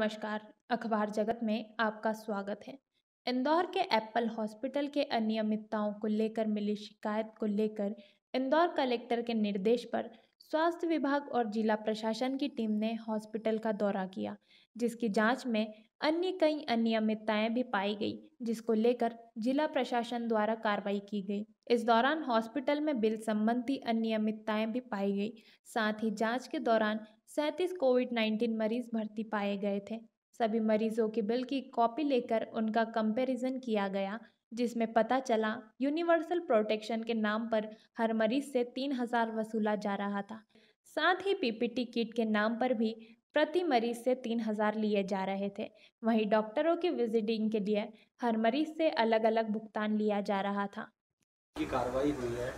नमस्कार अखबार जगत में आपका स्वागत है इंदौर के एप्पल हॉस्पिटल के अनियमितताओं को लेकर मिली शिकायत को लेकर इंदौर कलेक्टर के निर्देश पर स्वास्थ्य विभाग और जिला प्रशासन की टीम ने हॉस्पिटल का दौरा किया जिसकी जांच में अन्य कई अनियमितताएं भी पाई गई जिसको लेकर जिला प्रशासन द्वारा कार्रवाई की गई इस दौरान हॉस्पिटल में बिल संबंधी अनियमितताएं भी पाई गई साथ ही जांच के दौरान सैंतीस कोविड 19 मरीज भर्ती पाए गए थे सभी मरीजों के बिल की कॉपी लेकर उनका कंपैरिजन किया गया जिसमें पता चला यूनिवर्सल प्रोटेक्शन के नाम पर हर मरीज से तीन हजार वसूला जा रहा था साथ ही पीपीटी किट के नाम पर भी प्रति मरीज से तीन हज़ार लिए जा रहे थे वहीं डॉक्टरों की विजिटिंग के लिए हर मरीज से अलग अलग भुगतान लिया जा रहा था की कार्रवाई हुई है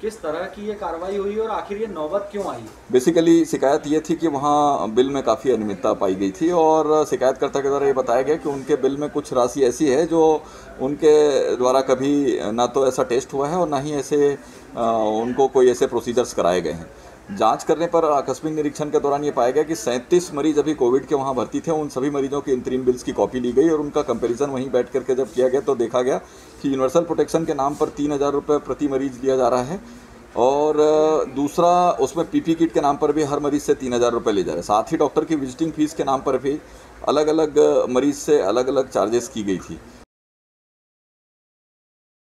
किस तरह की ये कार्रवाई हुई और आखिर ये नौबत क्यों आई बेसिकली शिकायत ये थी कि वहाँ बिल में काफ़ी अनियमितता पाई गई थी और शिकायतकर्ता के द्वारा ये बताया गया कि उनके बिल में कुछ राशि ऐसी है जो उनके द्वारा कभी ना तो ऐसा टेस्ट हुआ है और ना ही ऐसे उनको कोई ऐसे प्रोसीजर्स कराए गए हैं जांच करने पर आकस्मिक निरीक्षण के दौरान ये पाया गया कि सैंतीस मरीज अभी कोविड के वहाँ भर्ती थे उन सभी मरीजों के इंतरीम बिल्स की कॉपी ली गई और उनका कंपैरिजन वहीं बैठ करके जब किया गया तो देखा गया कि यूनिवर्सल प्रोटेक्शन के नाम पर तीन हज़ार रुपये प्रति मरीज लिया जा रहा है और दूसरा उसमें पीपी किट के नाम पर भी हर मरीज़ से तीन हज़ार रुपये ले जा रहे हैं साथ ही डॉक्टर की विजिटिंग फीस के नाम पर भी अलग अलग मरीज़ से अलग अलग चार्जेस की गई थी